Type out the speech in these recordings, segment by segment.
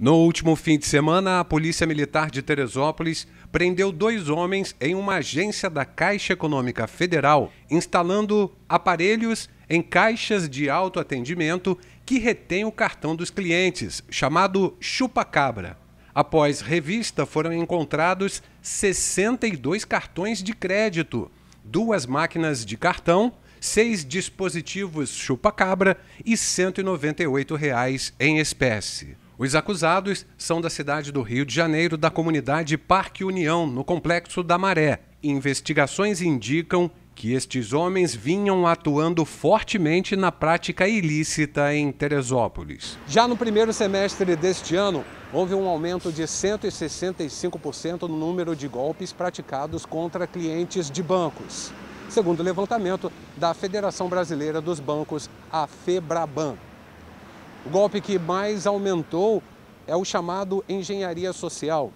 No último fim de semana, a Polícia Militar de Teresópolis prendeu dois homens em uma agência da Caixa Econômica Federal, instalando aparelhos em caixas de autoatendimento que retêm o cartão dos clientes, chamado chupa-cabra. Após revista, foram encontrados 62 cartões de crédito, duas máquinas de cartão, seis dispositivos chupa-cabra e R$ 198 reais em espécie. Os acusados são da cidade do Rio de Janeiro, da comunidade Parque União, no Complexo da Maré. Investigações indicam que estes homens vinham atuando fortemente na prática ilícita em Teresópolis. Já no primeiro semestre deste ano, houve um aumento de 165% no número de golpes praticados contra clientes de bancos, segundo o levantamento da Federação Brasileira dos Bancos, a FEBRABAN. O golpe que mais aumentou é o chamado engenharia social,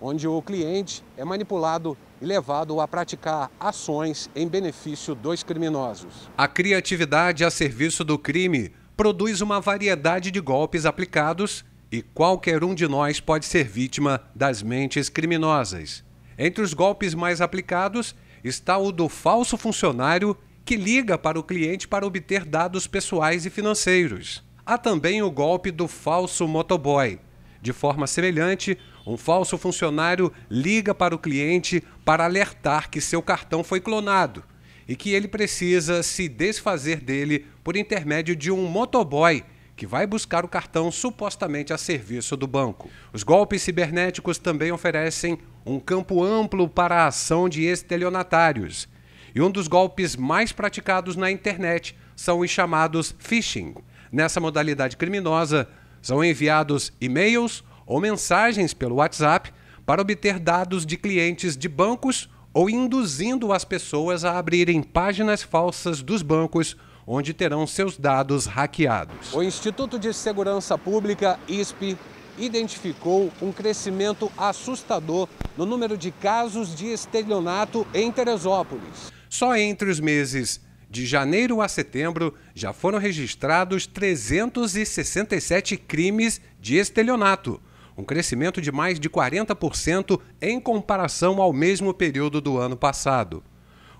onde o cliente é manipulado e levado a praticar ações em benefício dos criminosos. A criatividade a serviço do crime produz uma variedade de golpes aplicados e qualquer um de nós pode ser vítima das mentes criminosas. Entre os golpes mais aplicados está o do falso funcionário que liga para o cliente para obter dados pessoais e financeiros. Há também o golpe do falso motoboy. De forma semelhante, um falso funcionário liga para o cliente para alertar que seu cartão foi clonado e que ele precisa se desfazer dele por intermédio de um motoboy que vai buscar o cartão supostamente a serviço do banco. Os golpes cibernéticos também oferecem um campo amplo para a ação de estelionatários. E um dos golpes mais praticados na internet são os chamados phishing nessa modalidade criminosa, são enviados e-mails ou mensagens pelo WhatsApp para obter dados de clientes de bancos ou induzindo as pessoas a abrirem páginas falsas dos bancos onde terão seus dados hackeados. O Instituto de Segurança Pública, ISP, identificou um crescimento assustador no número de casos de estelionato em Teresópolis. Só entre os meses de janeiro a setembro, já foram registrados 367 crimes de estelionato, um crescimento de mais de 40% em comparação ao mesmo período do ano passado.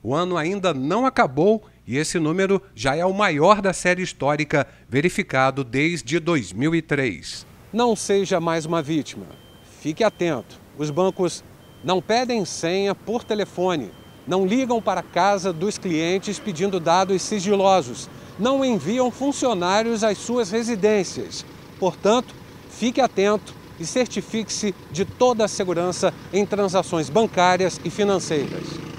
O ano ainda não acabou e esse número já é o maior da série histórica, verificado desde 2003. Não seja mais uma vítima. Fique atento. Os bancos não pedem senha por telefone não ligam para a casa dos clientes pedindo dados sigilosos, não enviam funcionários às suas residências. Portanto, fique atento e certifique-se de toda a segurança em transações bancárias e financeiras.